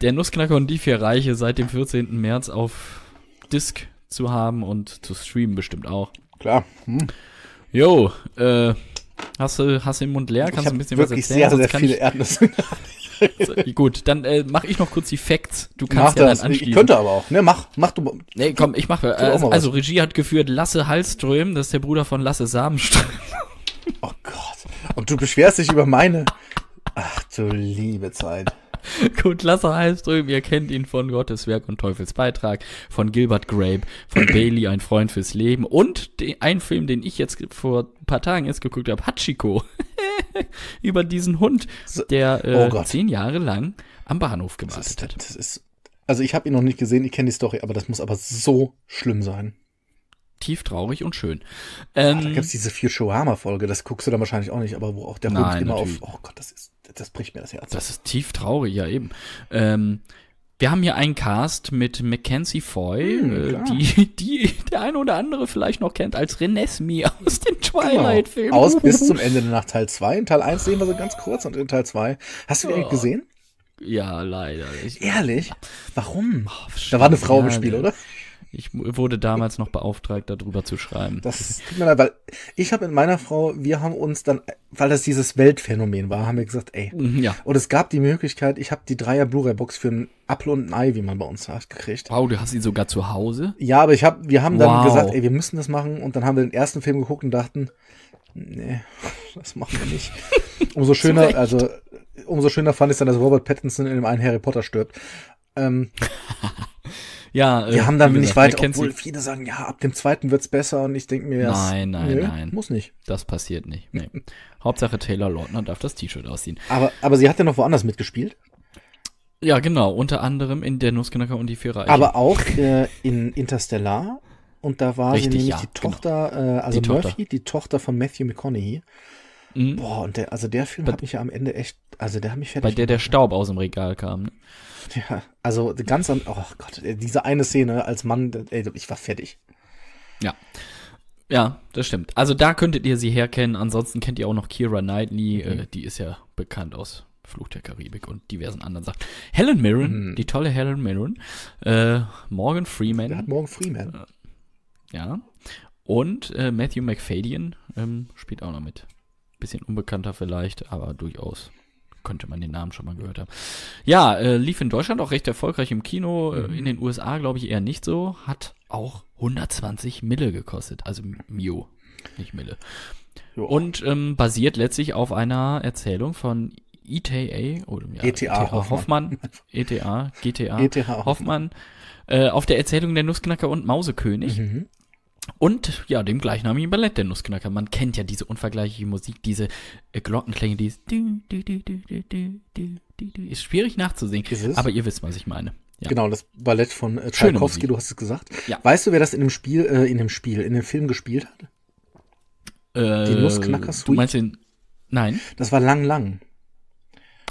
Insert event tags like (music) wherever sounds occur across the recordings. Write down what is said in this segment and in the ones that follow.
Der Nussknacker und die vier Reiche seit dem 14. März auf Disc zu haben und zu streamen bestimmt auch. Klar. Hm. Jo, äh, hast du hast den Mund leer? Kannst du ein bisschen was erzählen? Sehr, sehr viele ich, Erdnüsse. so, gut, dann äh, mache ich noch kurz die Facts. Du kannst mach ja das. dann anschließen. Ich könnte aber auch. Ne, mach, mach du. Nee, komm, ich mache. Äh, also, also, Regie hat geführt Lasse Hallström, das ist der Bruder von Lasse Samenström. oh Gott. Und du beschwerst dich über meine. Ach du liebe Zeit. (laughs) Gut, Lasse Hallström, ihr kennt ihn von Gottes Werk und Teufels Beitrag, von Gilbert Grape, von (clears throat) Bailey, ein Freund fürs Leben und ein Film, den ich jetzt vor ein paar Tagen erst geguckt habe, Hachiko. (laughs) Über diesen Hund, der äh, oh zehn Jahre lang am Bahnhof gewartet das ist, hat. Das ist, also ich habe ihn noch nicht gesehen, ich kenne die Story, aber das muss aber so schlimm sein tief traurig und schön. Ah, ähm, Ach, da gibt es diese Futurama-Folge, das guckst du dann wahrscheinlich auch nicht, aber wo auch der Hund immer natürlich. auf, oh Gott, das, ist, das bricht mir das Herz. Das ist tief traurig, ja eben. Ähm, wir haben hier einen Cast mit Mackenzie Foy, hm, äh, die, die der eine oder andere vielleicht noch kennt als Renesmi aus dem twilight film Genau. Aus bis zum (laughs) Ende nach Teil 2. In Teil 1 sehen wir so ganz kurz und in Teil 2. Hast du den eigentlich gesehen? Ja, leider. Ich Ehrlich? Warum? Oh, da war eine Frau im Spiel, oder? Ich wurde damals noch beauftragt, darüber zu schreiben. Das tut mir leid, weil ich habe mit meiner Frau, wir haben uns dann, weil das dieses Weltphänomen war, haben wir gesagt, ey. Mhm, ja. Und es gab die Möglichkeit, ich habe die Dreier Blu-ray-Box für ein Apple und ein Ei, wie man bei uns sagt, gekriegt. Wow, du hast ihn sogar zu Hause? Ja, aber ich hab, wir haben dann wow. gesagt, ey, wir müssen das machen. Und dann haben wir den ersten Film geguckt und dachten, nee, (laughs) das machen wir nicht. Umso (laughs) schöner, also umso schöner fand ich dann, dass Robert Pattinson in dem einen Harry Potter stirbt. Ähm, (laughs) Ja, die äh, haben dann nicht gesagt, weiter, obwohl viele sagen, ja, ab dem zweiten wird es besser und ich denke mir, nein, nein, nö, nein, muss nicht. Das passiert nicht. Nee. (laughs) Hauptsache Taylor Lautner darf das T-Shirt ausziehen. Aber, aber sie hat ja noch woanders mitgespielt. Ja, genau, unter anderem in der Nussknacker und die Vierer. Aber auch äh, in Interstellar und da war Richtig, sie nämlich ja, die genau. Tochter, genau. äh, also die Murphy, Tochter. die Tochter von Matthew McConaughey. Mhm. Boah, und der, also der Film bei, hat mich ja am Ende echt, also der hat mich fertig Bei der gemacht. der ne? Staub aus dem Regal kam. Ne? Ja, also ganz am, oh Gott, äh, diese eine Szene als Mann, ey, ich war fertig. Ja. Ja, das stimmt. Also da könntet ihr sie herkennen. Ansonsten kennt ihr auch noch Kira Knightley. Äh, mhm. Äh, die ist ja bekannt aus Fluch der Karibik und diversen anderen Sachen. Helen Mirren, mhm. die tolle Helen Mirren. Äh, Morgan Freeman. Der hat Morgan Freeman. Äh, ja. Und äh, Matthew McFadden ähm, spielt auch noch mit bisschen unbekannter vielleicht, aber durchaus könnte man den Namen schon mal gehört haben. Ja, äh, lief in Deutschland auch recht erfolgreich im Kino, äh, mhm. in den USA glaube ich eher nicht so, hat auch 120 Mille gekostet, also Mio, nicht Mille. Jo. Und ähm, basiert letztlich auf einer Erzählung von ETA, oder, ja, ETA, e Hoffmann, ETA, GTA ETA Hoffmann, Hoffmann äh, auf der Erzählung der Nussknacker und Mausekönig. Mhm. Und ja, dem gleichnamigen Ballett der Nussknacker. Man kennt ja diese unvergleichliche Musik, diese äh, Glockenklänge, die ist, ist schwierig nachzusingen. Ist aber ihr wisst, was ich meine. Ja. Genau, das Ballett von äh, Tchaikovsky, du hast es gesagt. Ja. Weißt du, wer das in dem Spiel, äh, in dem Spiel, in dem Film gespielt hat? Äh, die Nussknacker Suite. Du meinst den, nein. Das war Lang Lang.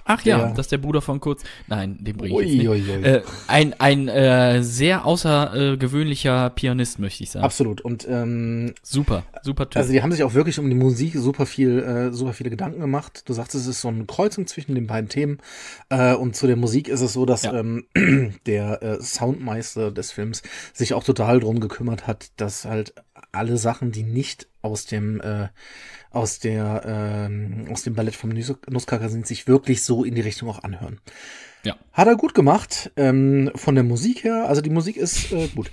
Ach ja, ja, das ist der Bruder von Kurz. Nein, den bringe ich ui, nicht. Ui, Äh, ein ein äh, sehr außergewöhnlicher Pianist, möchte ich sagen. Absolut. Und ähm, super, super toll. Also die haben sich auch wirklich um die Musik super viel, äh, super viele Gedanken gemacht. Du sagst, es ist so eine Kreuzung zwischen den beiden Themen. Äh, und zu der Musik ist es so, dass ja. ähm, (clears throat) der äh, Soundmeister des Films sich auch total drum gekümmert hat, dass halt alle Sachen, die nicht aus dem äh, aus der äh, aus dem Ballett vom Nussknacker sind sich wirklich so in die Richtung auch anhören. Ja. Hat er gut gemacht ähm, von der Musik her. Also die Musik ist äh, gut.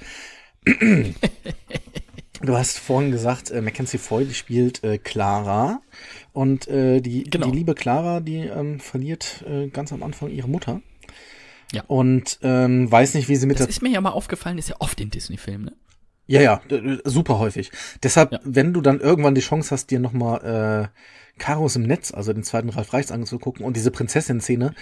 (laughs) Du hast vorhin gesagt, äh, Mackenzie Foy spielt äh, Clara. Und äh, die, genau. die liebe Clara, die ähm, verliert äh, ganz am Anfang ihre Mutter. Ja. Und ähm, weiß nicht, wie sie mit das der. Das ist mir ja mal aufgefallen, ist ja oft in Disney-Filmen, ne? Ja, ja, super häufig. Deshalb, ja. wenn du dann irgendwann die Chance hast, dir nochmal äh, Karos im Netz, also den zweiten Ralf Reichs anzugucken und diese Prinzessin-Szene,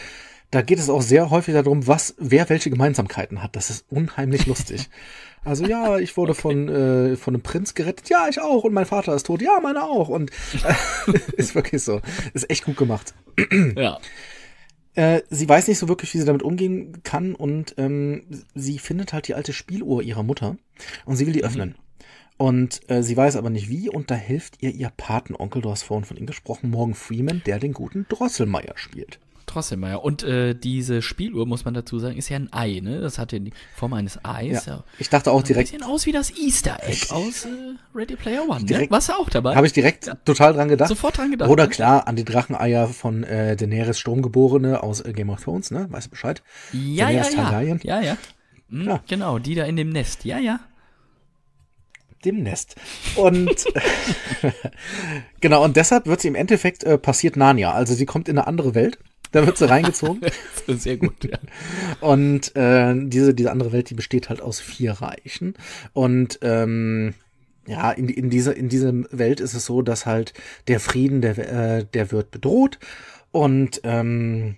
da geht es auch sehr häufig darum, was, wer welche Gemeinsamkeiten hat. Das ist unheimlich lustig. (laughs) Also ja, ich wurde okay. von, äh, von einem Prinz gerettet. Ja, ich auch. Und mein Vater ist tot. Ja, meiner auch. Und äh, (laughs) (laughs) ist wirklich so. Ist echt gut gemacht. ja. Äh, sie weiß nicht so wirklich, wie sie damit umgehen kann und ähm, sie findet halt die alte Spieluhr ihrer Mutter und sie will die mhm. öffnen. Und äh, sie weiß aber nicht wie und da hilft ihr ihr Patenonkel, du hast vorhin von ihm gesprochen, Morgan Freeman, der den guten Drosselmeier spielt. Trotzdem, Meier. Und äh, diese Spieluhr, muss man dazu sagen, ist ja ein Ei, ne? Das hat ja die Form eines Eis. Ja. Ich dachte auch direkt. Sieht aus wie das Easter Egg aus äh, Ready Player One. Ne? Direkt, ne? Warst du auch dabei? Habe ich direkt ja. total dran gedacht. Sofort dran gedacht. Oder ne? klar, an die Dracheneier von äh, Daenerys Sturmgeborene aus äh, Game of Thrones, ne? Weißt du Bescheid? Ja, Daenerys ja, Targaryen. ja. Ja, ja. Hm, ja. Genau, die da in dem Nest. Ja, ja dem Nest. Und (laughs) genau, und deshalb wird sie im Endeffekt äh, passiert Narnia. Also sie kommt in eine andere Welt da wird sie reingezogen. (laughs) Sehr gut. Ja. Und äh, diese, diese andere Welt, die besteht halt aus vier Reichen. Und ähm, ja, in, in, dieser, in dieser Welt ist es so, dass halt der Frieden, der, äh, der wird bedroht. Und ähm,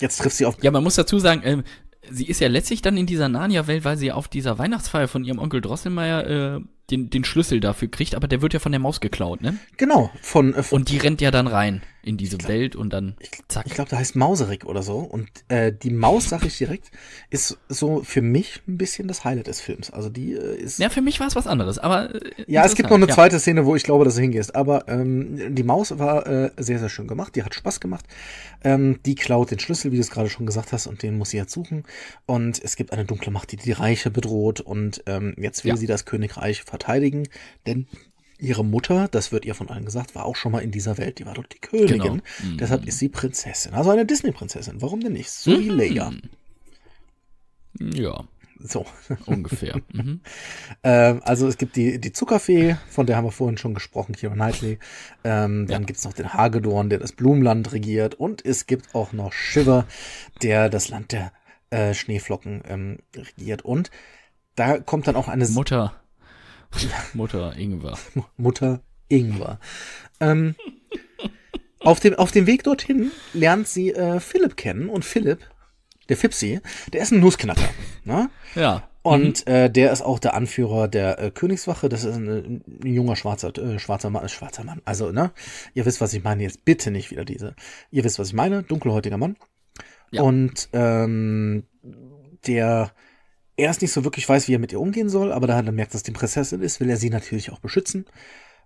jetzt trifft sie auf. Ja, man muss dazu sagen, ähm, sie ist ja letztlich dann in dieser Narnia-Welt, weil sie auf dieser Weihnachtsfeier von ihrem Onkel Drosselmeier äh, den, den Schlüssel dafür kriegt, aber der wird ja von der Maus geklaut, ne? Genau, von. Äh, von Und die rennt ja dann rein in diese glaub, Welt und dann zack. Ich glaube, da heißt Mauserik oder so. Und äh, die Maus, sag ich direkt, ist so für mich ein bisschen das Highlight des Films. Also die äh, ist. Ja, für mich war es was anderes, aber. Äh, ja, es gibt noch eine ja. zweite Szene, wo ich glaube, dass du hingehst. Aber ähm, die Maus war äh, sehr, sehr schön gemacht. Die hat Spaß gemacht. Ähm, die klaut den Schlüssel, wie du es gerade schon gesagt hast, und den muss sie jetzt suchen. Und es gibt eine dunkle Macht, die die Reiche bedroht. Und ähm, jetzt will ja. sie das Königreich verteidigen, denn ihre Mutter, das wird ihr von allen gesagt, war auch schon mal in dieser Welt. Die war dort die Königin. Genau. Mhm. Deshalb ist sie Prinzessin. Also eine Disney-Prinzessin. Warum denn nicht? So wie mhm. Leia. Ja. So. Ungefähr. (laughs) Mhm. ähm, also es gibt die, die Zuckerfee, von der haben wir vorhin schon gesprochen, Kira Knightley. Ähm, dann ja. gibt's noch den Hagedorn, der das Blumenland regiert. Und es gibt auch noch Shiver, der das Land der äh, Schneeflocken ähm, regiert. Und da kommt dann auch eine... Mutter (laughs) Mutter Ingwer. Mutter Ingwer. Ähm, auf, dem, auf dem Weg dorthin lernt sie äh, Philipp kennen und Philipp, der Fipsi, der ist ein Nussknacker. Ne? Ja. Und mhm. äh, der ist auch der Anführer der äh, Königswache. Das ist ein, ein junger schwarzer, äh, schwarzer Mann. Schwarzer Mann. Also, ne? Ihr wisst, was ich meine. Jetzt bitte nicht wieder diese. Ihr wisst, was ich meine. Dunkelhäutiger Mann. Ja. Und ähm, der erst nicht so wirklich weiß, wie er mit ihr umgehen soll, aber da er merkt, dass die Prinzessin ist, will er sie natürlich auch beschützen.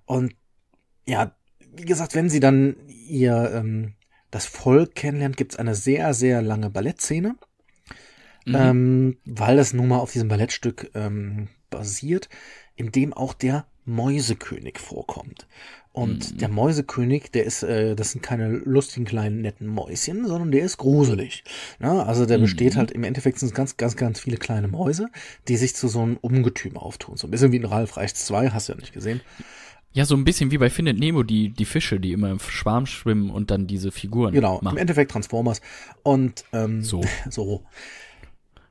Und ja, wie gesagt, wenn sie dann ihr ähm, das Volk kennenlernt, gibt's eine sehr, sehr lange Ballettszene. Mhm. Ähm, weil das nun mal auf diesem Ballettstück ähm, basiert, in dem auch der Mäusekönig vorkommt. Und mhm. der Mäusekönig, der ist, äh, das sind keine lustigen kleinen netten Mäuschen, sondern der ist gruselig. Ja, ne? also der mhm. besteht halt im Endeffekt sind ganz, ganz, ganz viele kleine Mäuse, die sich zu so einem Ungetüm auftun. So ein bisschen wie in Ralf Reichs 2, hast du ja nicht gesehen. Ja, so ein bisschen wie bei Findet Nemo, die, die Fische, die immer im Schwarm schwimmen und dann diese Figuren genau, machen. Genau, im Endeffekt Transformers. Und ähm, so. (laughs) so.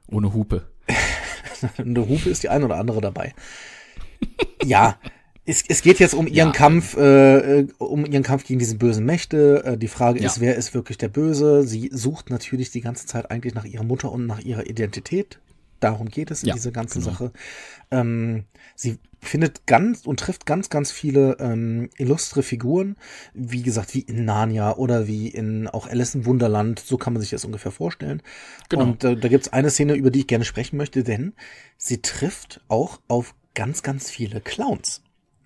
Ohne Hupe. (laughs) Eine Hupe ist die ein oder andere dabei. ja, es, es geht jetzt um ihren ja. Kampf, äh, äh, um ihren Kampf gegen diese bösen Mächte. Äh, die Frage ja. ist, wer ist wirklich der Böse? Sie sucht natürlich die ganze Zeit eigentlich nach ihrer Mutter und nach ihrer Identität. Darum geht es in ja, dieser ganzen genau. Sache. Ähm, sie findet ganz und trifft ganz, ganz viele ähm, illustre Figuren, wie gesagt, wie in Narnia oder wie in auch Alice im Wunderland, so kann man sich das ungefähr vorstellen. Genau. Und äh, da gibt es eine Szene, über die ich gerne sprechen möchte, denn sie trifft auch auf ganz, ganz viele Clowns.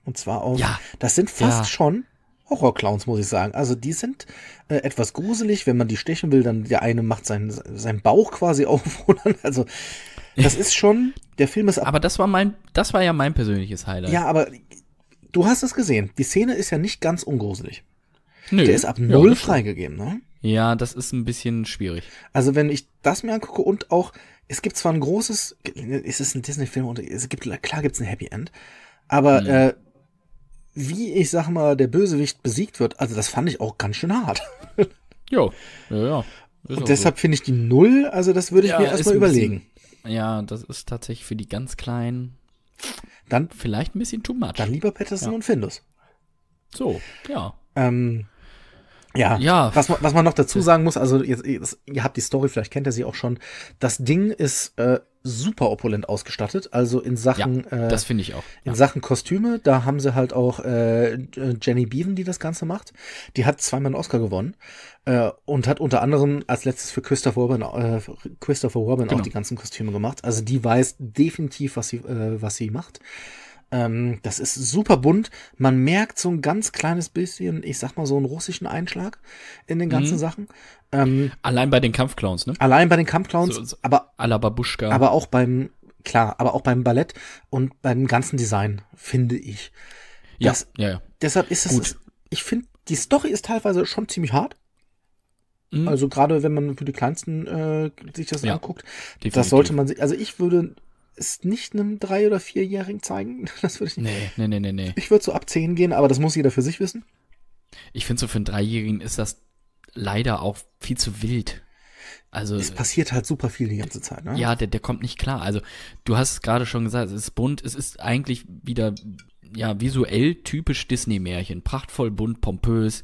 Und zwar auch, ja. das sind fast ja. schon Horrorclowns, muss ich sagen. Also die sind äh, etwas gruselig, wenn man die stechen will, dann der eine macht seinen, seinen Bauch quasi (laughs) auf. also das ist schon, der Film ist. Ab Aber das war mein, das war ja mein persönliches Highlight. Ja, aber du hast es gesehen. Die Szene ist ja nicht ganz ungruselig. Nö. Der ist ab null ja, freigegeben, ne? Ja, das ist ein bisschen schwierig. Also wenn ich das mir angucke und auch, es gibt zwar ein großes, es ist ein Disney-Film und es gibt, klar gibt es ein Happy End, aber mhm. äh, wie ich sag mal, der Bösewicht besiegt wird. Also das fand ich auch ganz schön hart. (laughs) jo, ja, ja. Und deshalb finde ich die Null, also das würde ich ja, mir erstmal überlegen. Bisschen, ja, das ist tatsächlich für die ganz Kleinen dann vielleicht ein bisschen too much. Dann lieber Patterson ja. und Findus. So, ja. Ähm, ja, ja. Was, man, was man noch dazu sagen muss, also ihr, ihr habt die Story, vielleicht kennt ihr sie auch schon. Das Ding ist äh, super opulent ausgestattet, also in Sachen. Ja, äh, das finde ich auch. Ja. In Sachen Kostüme, da haben sie halt auch äh, Jenny Beaven, die das Ganze macht. Die hat zweimal einen Oscar gewonnen äh, und hat unter anderem als letztes für Christopher Robin, äh, Christopher Robin genau. auch die ganzen Kostüme gemacht. Also die weiß definitiv, was sie, äh, was sie macht. Ähm, das ist super bunt. Man merkt so ein ganz kleines bisschen, ich sag mal so einen russischen Einschlag in den ganzen mhm. Sachen. Ähm, allein bei den Kampfclowns, ne? Allein bei den Kampfclowns, so, so, aber la Aber auch beim klar, aber auch beim Ballett und beim ganzen Design finde ich. Das, ja, ja, ja. Deshalb ist es. Gut. Ich finde, die Story ist teilweise schon ziemlich hart. Mhm. Also gerade wenn man für die kleinsten äh, sich das ja, anguckt, definitiv. das sollte man sich. Also ich würde es nicht einem drei- oder vierjährigen zeigen. (laughs) Das würde ich nicht. Nee, nee, nee, nee, Ich würde so ab zehn gehen, aber das muss jeder für sich wissen. Ich finde so für einen Dreijährigen ist das leider auch viel zu wild. Also, es passiert halt super viel die ganze Zeit, ne? Ja, der, der kommt nicht klar. Also, du hast es gerade schon gesagt, es ist bunt, es ist eigentlich wieder ja visuell typisch Disney-Märchen. Prachtvoll, bunt, pompös.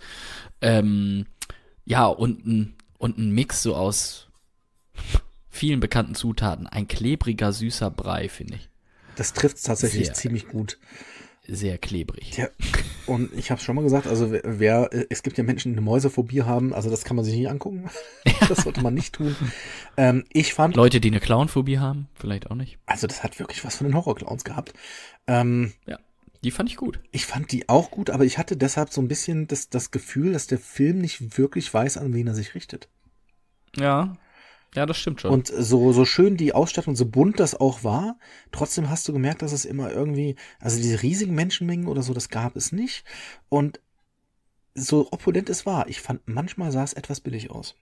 Ähm, ja, und ein, und ein Mix so aus vielen bekannten Zutaten ein klebriger, süßer Brei, finde ich. Das trifft es tatsächlich sehr, ziemlich gut. Sehr klebrig. Ja, und ich habe schon mal gesagt, also wer, äh, es gibt ja Menschen, die eine Mäusephobie haben, also das kann man sich nicht angucken. (laughs) das sollte man nicht tun. Ähm, ich fand. Leute, die eine Clownphobie haben, vielleicht auch nicht. Also das hat wirklich was von den Horrorclowns gehabt. Ähm, ja. Die fand ich gut. Ich fand die auch gut, aber ich hatte deshalb so ein bisschen das, das Gefühl, dass der Film nicht wirklich weiß, an wen er sich richtet. Ja, ja, das stimmt schon. Und so, so schön die Ausstattung, so bunt das auch war, trotzdem hast du gemerkt, dass es immer irgendwie, also diese riesigen Menschenmengen oder so, das gab es nicht. Und so opulent es war, ich fand, manchmal sah es etwas billig aus.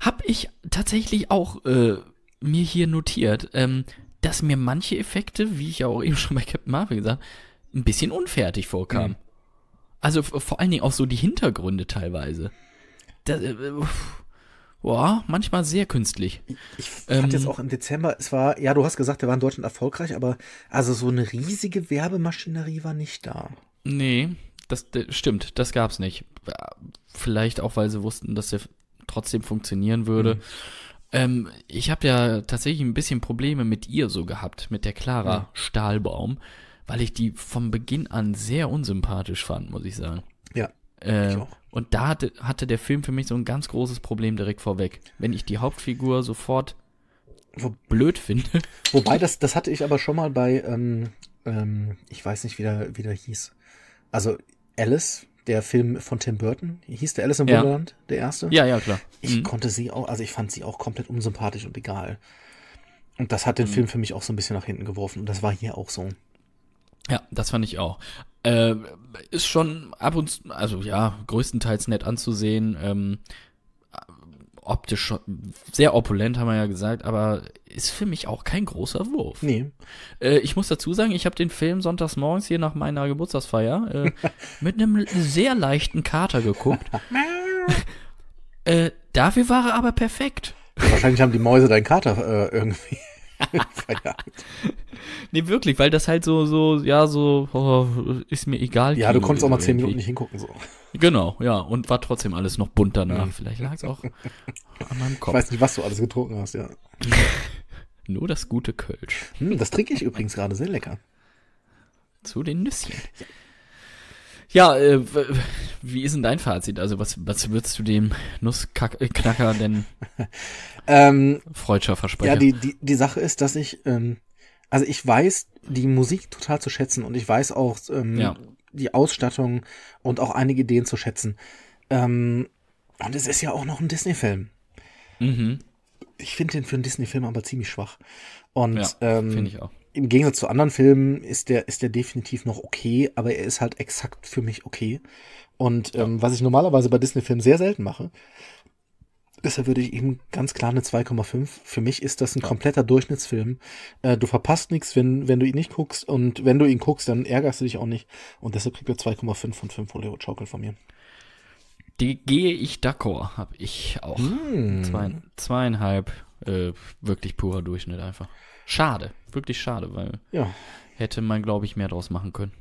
Hab ich tatsächlich auch äh, mir hier notiert, ähm, dass mir manche Effekte, wie ich ja auch eben (laughs) schon bei Captain Marvel gesagt ein bisschen unfertig vorkamen. Mhm. Also vor allen Dingen auch so die Hintergründe teilweise. Das, äh, uff. Äh, boah, manchmal sehr künstlich. Ich, ich ähm, fand jetzt auch im Dezember, es war, ja, du hast gesagt, der war in Deutschland erfolgreich, aber also so eine riesige Werbemaschinerie war nicht da. Nee, das, das stimmt, das gab's nicht. Vielleicht auch, weil sie wussten, dass der trotzdem funktionieren würde. Mhm. Ähm, ich habe ja tatsächlich ein bisschen Probleme mit ihr so gehabt, mit der Clara mhm. Stahlbaum, weil ich die vom Beginn an sehr unsympathisch fand, muss ich sagen. Ja. Äh, ich auch. Und da hatte, hatte der Film für mich so ein ganz großes Problem direkt vorweg. Wenn ich die Hauptfigur sofort wo, blöd finde. (laughs) Wobei, das, das hatte ich aber schon mal bei, ähm, ähm, ich weiß nicht, wie der, wie der hieß. Also Alice, der Film von Tim Burton, hieß der Alice im ja. Wunderland, der erste? Ja, ja, klar. Ich mhm. konnte sie auch, also ich fand sie auch komplett unsympathisch und egal. Und das hat den mhm. Film für mich auch so ein bisschen nach hinten geworfen. Und das war hier auch so. Ja, das fand ich auch. Äh, ist schon ab und zu, also ja, größtenteils nett anzusehen. Ähm, optisch schon, sehr opulent, haben wir ja gesagt, aber ist für mich auch kein großer Wurf. Nee. Äh, ich muss dazu sagen, ich habe den Film sonntags morgens hier nach meiner Geburtstagsfeier äh, (laughs) mit einem sehr leichten Kater geguckt. (laughs) Äh, dafür war er aber perfekt. Wahrscheinlich haben die Mäuse deinen Kater äh, irgendwie (laughs) nee, wirklich, weil das halt so, so, ja, so, oh, ist mir egal. Ja, du konntest auch mal zehn Minuten nicht hingucken, so. Genau, ja, und war trotzdem alles noch bunt danach. Ja. Vielleicht lag es auch an meinem Kopf. Ich weiß nicht, was du alles getrunken hast, ja. (laughs) Nur das gute Kölsch. Hm, das trinke ich übrigens gerade sehr lecker. Zu den Nüsschen. Ja. Ja, äh, wie ist denn dein Fazit? Also was, was würdest du dem Nussknacker denn (laughs) ähm, Freudscher versprechen? Ja, die, die, die Sache ist, dass ich, ähm, also ich weiß die Musik total zu schätzen und ich weiß auch ähm, ja. die Ausstattung und auch einige Ideen zu schätzen. Ähm, und es ist ja auch noch ein Disney-Film. Mhm. Ich finde den für einen Disney-Film aber ziemlich schwach. Und ja, ähm, finde ich auch im Gegensatz zu anderen Filmen ist der, ist der definitiv noch okay, aber er ist halt exakt für mich okay. Und ähm, was ich normalerweise bei Disney-Filmen sehr selten mache, deshalb würde ich eben ganz klar eine 2,5. Für mich ist das ein ja. kompletter Durchschnittsfilm. Äh, du verpasst nichts, wenn, wenn du ihn nicht guckst. Und wenn du ihn guckst, dann ärgerst du dich auch nicht. Und deshalb kriegt er 2,5 von 5 Hollywood Schaukel von mir. Die gehe ich d'accord, habe ich auch. Hm. Zwei, zweieinhalb, äh, wirklich purer Durchschnitt einfach. Schade, wirklich schade, weil ja. hätte man, glaube ich, mehr draus machen können.